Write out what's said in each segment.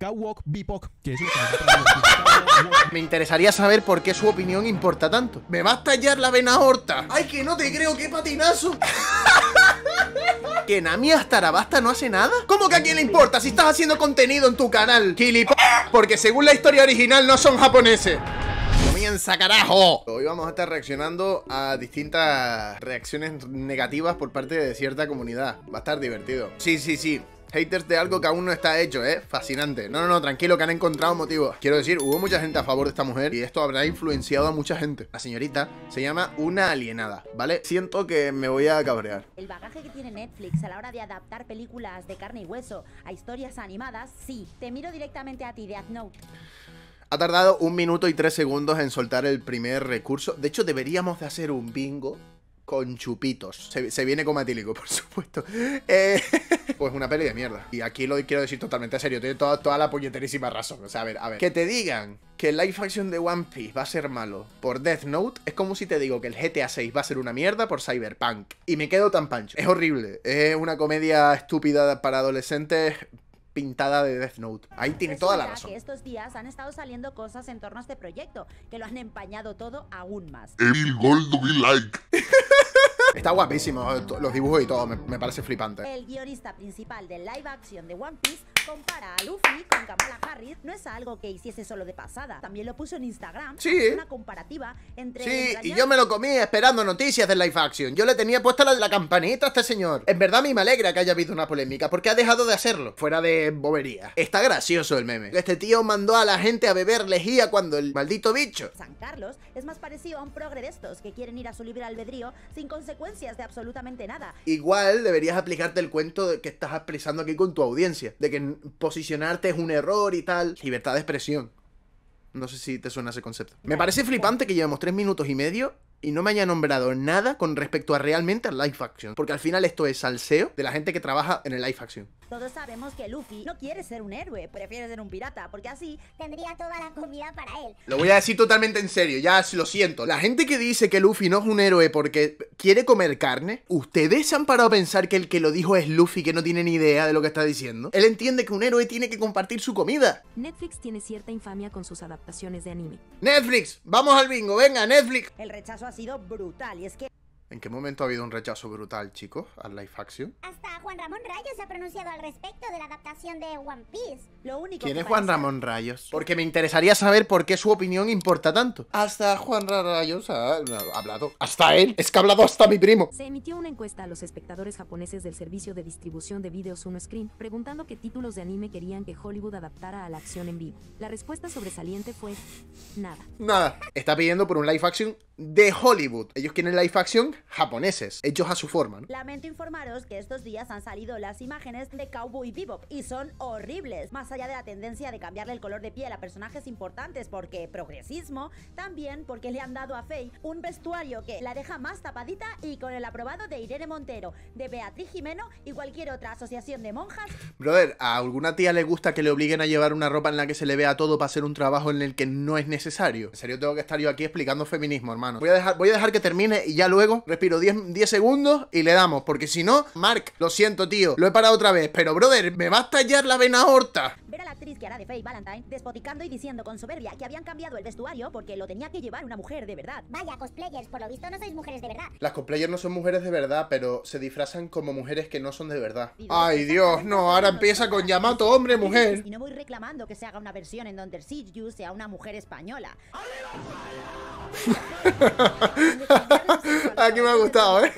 Me interesaría saber por qué su opinión importa tanto. ¡Me va a estallar la vena horta! ¡Ay, que no te creo! ¡Qué patinazo! ¿Que Nami Astarabasta no hace nada? ¿Cómo que a quién le importa si estás haciendo contenido en tu canal, gilipollas? Porque según la historia original no son japoneses. ¡Comienza, carajo! Hoy vamos a estar reaccionando a distintas reacciones negativas por parte de cierta comunidad. Va a estar divertido. Sí, sí, sí. Haters de algo que aún no está hecho, ¿eh? Fascinante. No, no, no, tranquilo, que han encontrado motivos. Quiero decir, hubo mucha gente a favor de esta mujer y esto habrá influenciado a mucha gente. La señorita se llama una alienada, ¿vale? Siento que me voy a cabrear. El bagaje que tiene Netflix a la hora de adaptar películas de carne y hueso a historias animadas, sí. Te miro directamente a ti, de Note. Ha tardado un minuto y tres segundos en soltar el primer recurso. De hecho, deberíamos de hacer un bingo con chupitos. Se, viene con atílico, por supuesto. Eh, pues una peli de mierda. Y aquí lo quiero decir totalmente en serio. Tiene toda, toda la puñeterísima razón. O sea, a ver, a ver. Que te digan que el life de One Piece va a ser malo por Death Note es como si te digo que el GTA 6 va a ser una mierda por Cyberpunk. Y me quedo tan pancho. Es horrible. Es una comedia estúpida para adolescentes pintada de Death Note. Ahí tiene toda la razón. estos días han estado saliendo cosas en torno a este proyecto que lo han empañado todo aún más. Evil Gold do like. Está guapísimo eh, los dibujos y todo, me, me, parece flipante. El guionista principal de live action de One Piece Compara a Luffy con Kamala Harris no es algo que hiciese solo de pasada. También lo puso en Instagram. Sí. Una comparativa entre. Sí, y yo me lo comí esperando noticias de Life Action. Yo le tenía puesta la de la campanita a este señor. En verdad, a mí me alegra que haya habido una polémica porque ha dejado de hacerlo. Fuera de bobería. Está gracioso el meme. Este tío mandó a la gente a beber lejía cuando el maldito bicho. San Carlos es más parecido a un progre de estos que quieren ir a su libre albedrío sin consecuencias de absolutamente nada. Igual deberías aplicarte el cuento que estás expresando aquí con tu audiencia, de que posicionarte es un error y tal. Libertad de expresión. No sé si te suena ese concepto. Me parece flipante que llevamos tres minutos y medio y no me haya nombrado nada con respecto a realmente al live action. Porque al final esto es salseo de la gente que trabaja en el live action. Todos sabemos que Luffy no quiere ser un héroe, prefiere ser un pirata, porque así tendría toda la comida para él. Lo voy a decir totalmente en serio, ya lo siento. La gente que dice que Luffy no es un héroe porque quiere comer carne, ¿ustedes han parado a pensar que el que lo dijo es Luffy que no tiene ni idea de lo que está diciendo? Él entiende que un héroe tiene que compartir su comida. Netflix tiene cierta infamia con sus adaptaciones de anime. Netflix, vamos al bingo, venga, Netflix. El rechazo ha sido brutal y es que ¿En qué momento ha habido un rechazo brutal, chicos, al live action? Hasta Juan Ramón Rayos se ha pronunciado al respecto de la adaptación de One Piece. Lo único ¿Quién es Juan Ramón Rayos? Porque me interesaría saber por qué su opinión importa tanto. Hasta Juan Rayos ha hablado. Hasta él. Es que ha hablado hasta mi primo. Se emitió una encuesta a los espectadores japoneses del servicio de distribución de videos Uno Screen preguntando qué títulos de anime querían que Hollywood adaptara a la acción en vivo. La respuesta sobresaliente fue nada. Nada. Está pidiendo por un live action de Hollywood. Ellos quieren live action japoneses, hechos a su forma. Lamento informaros que estos días han salido las imágenes de Cowboy Bebop y son horribles, más allá de la tendencia de cambiarle el color de piel a personajes importantes porque progresismo, también porque le han dado a Faye un vestuario que la deja más tapadita y con el aprobado de Irene Montero, de Beatriz Jimeno y cualquier otra asociación de monjas. Brother, a alguna tía le gusta que le obliguen a llevar una ropa en la que se le vea todo para hacer un trabajo en el que no es necesario. En serio tengo que estar yo aquí explicando feminismo, hermano. Voy a dejar, voy a dejar que termine y ya luego respiro 10, segundos y le damos. Porque si no, Mark, lo siento, tío, lo he parado otra vez. Pero, brother, me va a estallar la vena horta actriz que hará de Faye Valentine, despoticando y diciendo con soberbia que habían cambiado el vestuario porque lo tenía que llevar una mujer de verdad. Vaya, cosplayers, por lo visto no sois mujeres de verdad. Las cosplayers no son mujeres de verdad, pero se disfrazan como mujeres que no son de verdad. Ay, Dios, no, ahora empieza con Yamato, hombre, mujer. Y no voy reclamando que se haga una versión en donde you sea una mujer española. Aquí me ha gustado, ¿eh?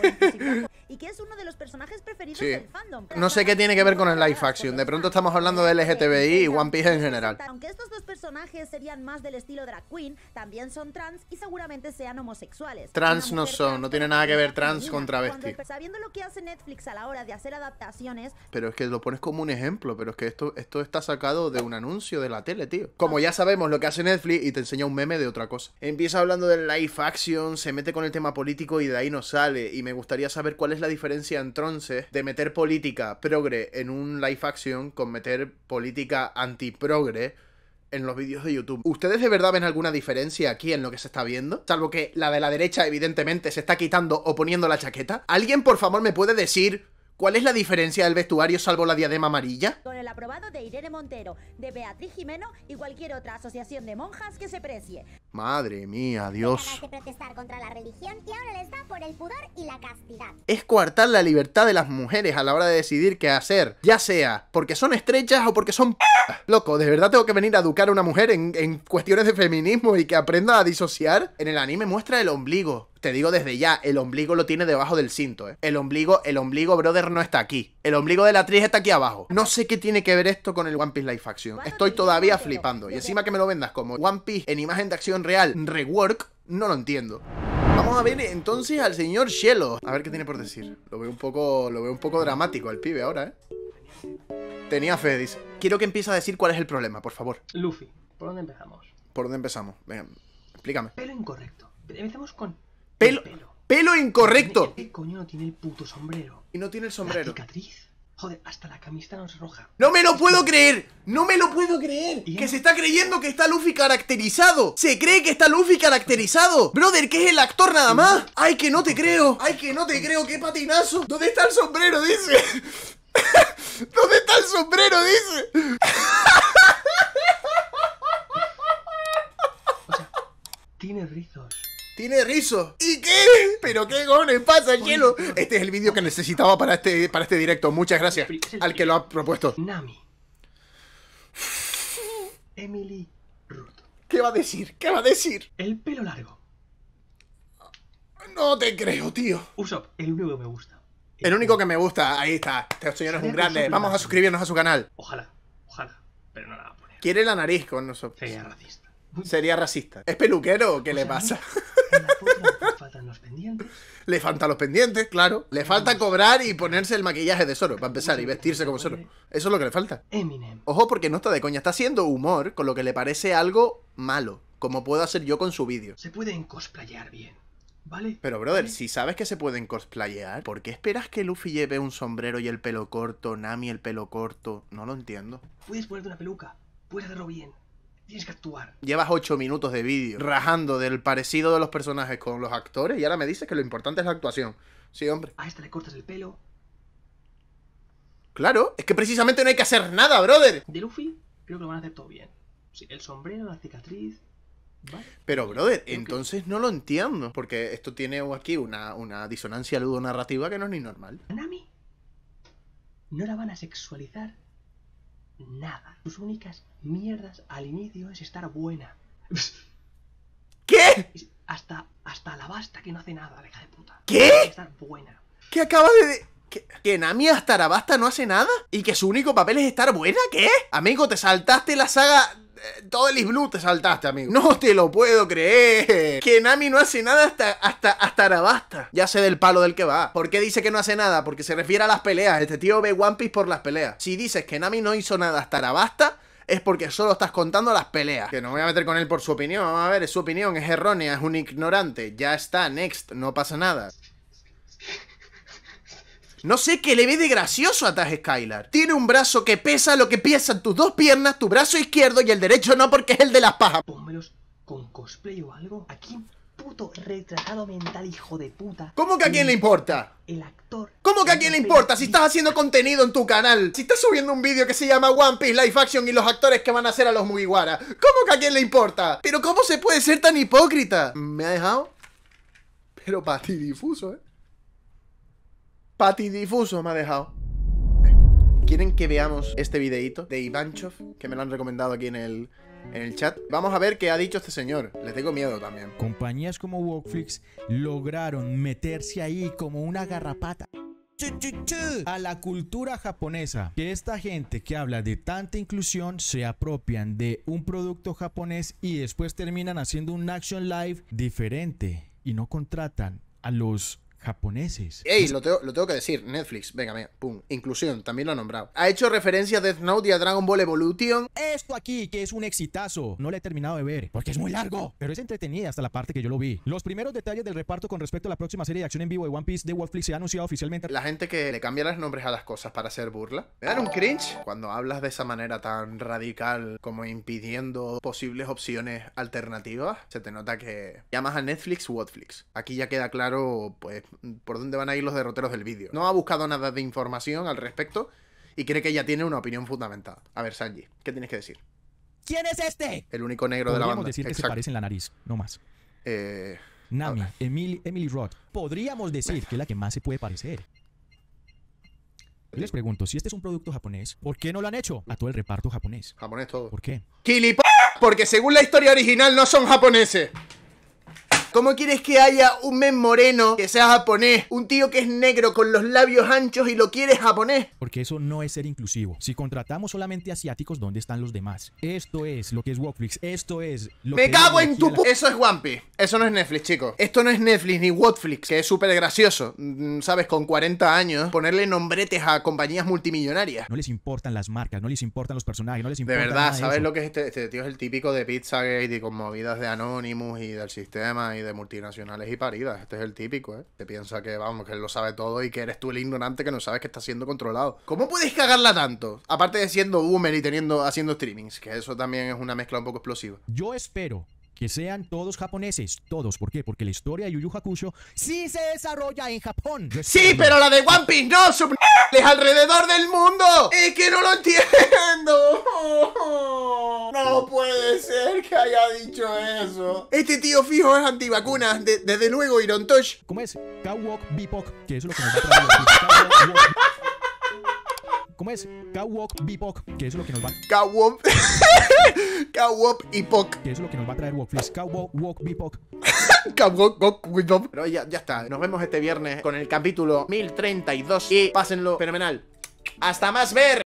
y que es uno de los personajes preferidos del fandom. No sé qué tiene que ver con el live action, de pronto estamos hablando de LGTBI y One Piece en general. Aunque estos dos personajes serían más del estilo drag queen, también son trans y seguramente sean homosexuales. Trans no son, no tiene nada que ver trans con travesti. Sabiendo lo que hace Netflix a la hora de hacer adaptaciones... Pero es que lo pones como un ejemplo, pero es que esto, esto está sacado de un anuncio de la tele, tío. Como ya sabemos lo que hace Netflix y te enseña un meme de otra cosa. Empieza hablando del live action, se mete con el tema político y de ahí no sale. Y me gustaría saber cuál es la diferencia entonces de meter política progre en un live action con meter política anti-progre en los vídeos de YouTube. ¿Ustedes de verdad ven alguna diferencia aquí en lo que se está viendo? Salvo que la de la derecha evidentemente se está quitando o poniendo la chaqueta. ¿Alguien por favor me puede decir ¿Cuál es la diferencia del vestuario salvo la diadema amarilla? Con el aprobado de Irene Montero, de Beatriz Jimeno y cualquier otra asociación de monjas que se precie. Madre mía, Dios. protestar contra la religión ahora por el pudor y la castidad. Es coartar la libertad de las mujeres a la hora de decidir qué hacer, ya sea porque son estrechas o porque son p Loco, ¿de verdad tengo que venir a educar a una mujer en cuestiones de feminismo y que aprenda a disociar? En el anime muestra el ombligo te digo desde ya, el ombligo lo tiene debajo del cinto, ¿eh? El ombligo, el ombligo, brother, no está aquí. El ombligo de la actriz está aquí abajo. No sé qué tiene que ver esto con el One Piece Life Action. Estoy todavía flipando. Y encima que me lo vendas como One Piece en imagen de acción real, rework, no lo entiendo. Vamos a ver entonces al señor Cielo. A ver qué tiene por decir. Lo veo un poco, lo veo un poco dramático al pibe ahora, ¿eh? Tenía Fedis. Quiero que empiece a decir cuál es el problema, por favor. Luffy, ¿por dónde empezamos? ¿Por dónde empezamos? Venga, explícame. Pero incorrecto. Empecemos con Pelo, pelo. incorrecto. ¿Qué coño no tiene el puto sombrero? Y no tiene el sombrero. La cicatriz. Joder, hasta la camisa no roja. ¡No me lo puedo creer! ¡No me lo puedo creer! Que se está creyendo que está Luffy caracterizado. Se cree que está Luffy caracterizado. Brother, que es el actor nada más. ¡Ay, que no te creo! ¡Ay, que no te creo! ¡Qué patinazo! ¿Dónde está el sombrero? Dice. ¿Dónde está el sombrero? Dice. Tiene rizo. ¿Y qué? ¿Pero qué gones pasa, hielo? Este es el vídeo que necesitaba para este, para este directo. Muchas gracias al que lo ha propuesto. Nami. Emily Ruth. ¿Qué va a decir? ¿Qué va a decir? El pelo largo. No te creo, tío. Usopp, el único que me gusta. El, único que me gusta, ahí está. Este señor es un grande. Vamos a suscribirnos a su canal. Ojalá, ojalá. Pero no la va a poner. Quiere la nariz con nosotros. Sería racista. Sería racista. ¿Es peluquero? o ¿Qué le pues pasa? los pendientes. Le faltan los pendientes, claro. Le falta cobrar y ponerse el maquillaje de Soro, para empezar, y vestirse como Soro. Eso es lo que le falta. Eminem. Ojo, porque no está de coña, está haciendo humor con lo que le parece algo malo, como puedo hacer yo con su vídeo. Se pueden cosplayar bien. ¿Vale? Pero, brother, si sabes que se pueden cosplayar, ¿por qué esperas que Luffy lleve un sombrero y el pelo corto, Nami el pelo corto? No lo entiendo. Puedes ponerte una peluca, puedes hacerlo bien. Tienes que actuar. Llevas 8 minutos de vídeo rajando del parecido de los personajes con los actores y ahora me dices que lo importante es la actuación. Sí, hombre. A esta le cortas el pelo. Claro, es que precisamente no hay que hacer nada, brother. De Luffy, creo que lo van a hacer todo bien. el sombrero, la cicatriz, Vale. Pero, brother, entonces no lo entiendo. Porque esto tiene aquí una, una disonancia ludonarrativa que no es ni normal. ¿Nami? ¿No la van a sexualizar? nada. Sus únicas mierdas al inicio es estar buena. ¿Qué? Hasta, hasta la basta que no hace nada, deja de puta. ¿Qué? Estar buena. ¿Qué acaba de...? ¿Que, Nami hasta Arabasta no hace nada? ¿Y que su único papel es estar buena? ¿Qué? Amigo, te saltaste la saga eh, todo el Blue te saltaste, amigo. No te lo puedo creer. Que Nami no hace nada hasta, hasta, hasta Arabasta. Ya sé del palo del que va. ¿Por qué dice que no hace nada? Porque se refiere a las peleas. Este tío ve One Piece por las peleas. Si dices que Nami no hizo nada hasta Arabasta, es porque solo estás contando las peleas. Que no voy a meter con él por su opinión. Vamos a ver, es su opinión, es errónea, es un ignorante. Ya está, next, no pasa nada. No sé qué le ve de gracioso a Taj Skylar. Tiene un brazo que pesa lo que piensan tus dos piernas, tu brazo izquierdo y el derecho no porque es el de las pajas. Pónmelos con cosplay o algo. Aquí quién puto retratado mental, hijo de puta. ¿Cómo que a quién le importa? El actor. ¿Cómo que a quién le importa? Si estás haciendo contenido en tu canal, si estás subiendo un vídeo que se llama One Piece Life Action y los actores que van a hacer a los Mugiwara, ¿cómo que a quién le importa? Pero ¿cómo se puede ser tan hipócrita? Me ha dejado. Pero para ti difuso, ¿eh? Pati Difuso me ha dejado. ¿Quieren que veamos este videito de Ivanchov? Que me lo han recomendado aquí en el, el chat. Vamos a ver qué ha dicho este señor. Le tengo miedo también. Compañías como WalkFlix lograron meterse ahí como una garrapata a la cultura japonesa. Que esta gente que habla de tanta inclusión se apropian de un producto japonés y después terminan haciendo un action live diferente y no contratan a los japoneses. Ey, lo tengo, que decir, Netflix, venga, pum, inclusión, también lo ha nombrado. Ha hecho referencia a Death Note y a Dragon Ball Evolution. Esto aquí, que es un exitazo, no lo he terminado de ver, porque es muy largo, pero es entretenida hasta la parte que yo lo vi. Los primeros detalles del reparto con respecto a la próxima serie de acción en vivo de One Piece de Netflix se ha anunciado oficialmente. La gente que le cambia los nombres a las cosas para hacer burla, me dan un cringe. Cuando hablas de esa manera tan radical, como impidiendo posibles opciones alternativas, se te nota que llamas a Netflix Whatflix Aquí ya queda claro, pues por dónde van a ir los derroteros del vídeo. No ha buscado nada de información al respecto y cree que ya tiene una opinión fundamentada. A ver, Sanji, ¿qué tienes que decir? ¿Quién es este? El único negro de la banda. decir que se parece en la nariz, no más. Eh, Nami, Emily, Emily Roth. Podríamos decir que es la que más se puede parecer. les pregunto, si este es un producto japonés, ¿por qué no lo han hecho? A todo el reparto japonés. Japonés todo. ¿Por qué? ¡Kilipa! Porque según la historia original no son japoneses. ¿Cómo quieres que haya un men moreno que sea japonés? Un tío que es negro con los labios anchos y lo quiere japonés. Porque eso no es ser inclusivo. Si contratamos solamente asiáticos, ¿dónde están los demás? Esto es lo que es Watflix. Esto es lo Me cago en tu... Eso es One Eso no es Netflix, chicos. Esto no es Netflix ni Watflix, que es súper gracioso. Mm, Sabes, con 40 años, ponerle nombretes a compañías multimillonarias. No les importan las marcas, no les importan los personajes, no les importa. De verdad, ¿sabes lo que es este, este tío? Es el típico de Pizzagate y con movidas de Anonymous y del sistema y de multinacionales y paridas. Este es el típico, ¿eh? Te piensa que, vamos, que él lo sabe todo y que eres tú el ignorante que no sabes que está siendo controlado. ¿Cómo puedes cagarla tanto? Aparte de siendo boomer y teniendo, haciendo streamings, que eso también es una mezcla un poco explosiva. Yo espero que sean todos japoneses, todos. ¿Por qué? Porque la historia de Yu Yu Hakusho sí se desarrolla en Japón. Sí, pero la de One Piece no, sub alrededor del mundo. Es que no lo entiendo. No puede ser que haya dicho eso. Este tío fijo es antivacunas, desde luego, Irontosh. ¿Cómo es? Kawok Bipok, que es lo que nos ¿Cómo es? Cowok, Bipok, que es lo que nos va Cowok Cowok y Pok. Que es lo que nos va a traer Walkflix. wok Walk, Cowok, wok, Pero ya, ya está. Nos vemos este viernes con el capítulo 1032 y pásenlo fenomenal. ¡Hasta más ver!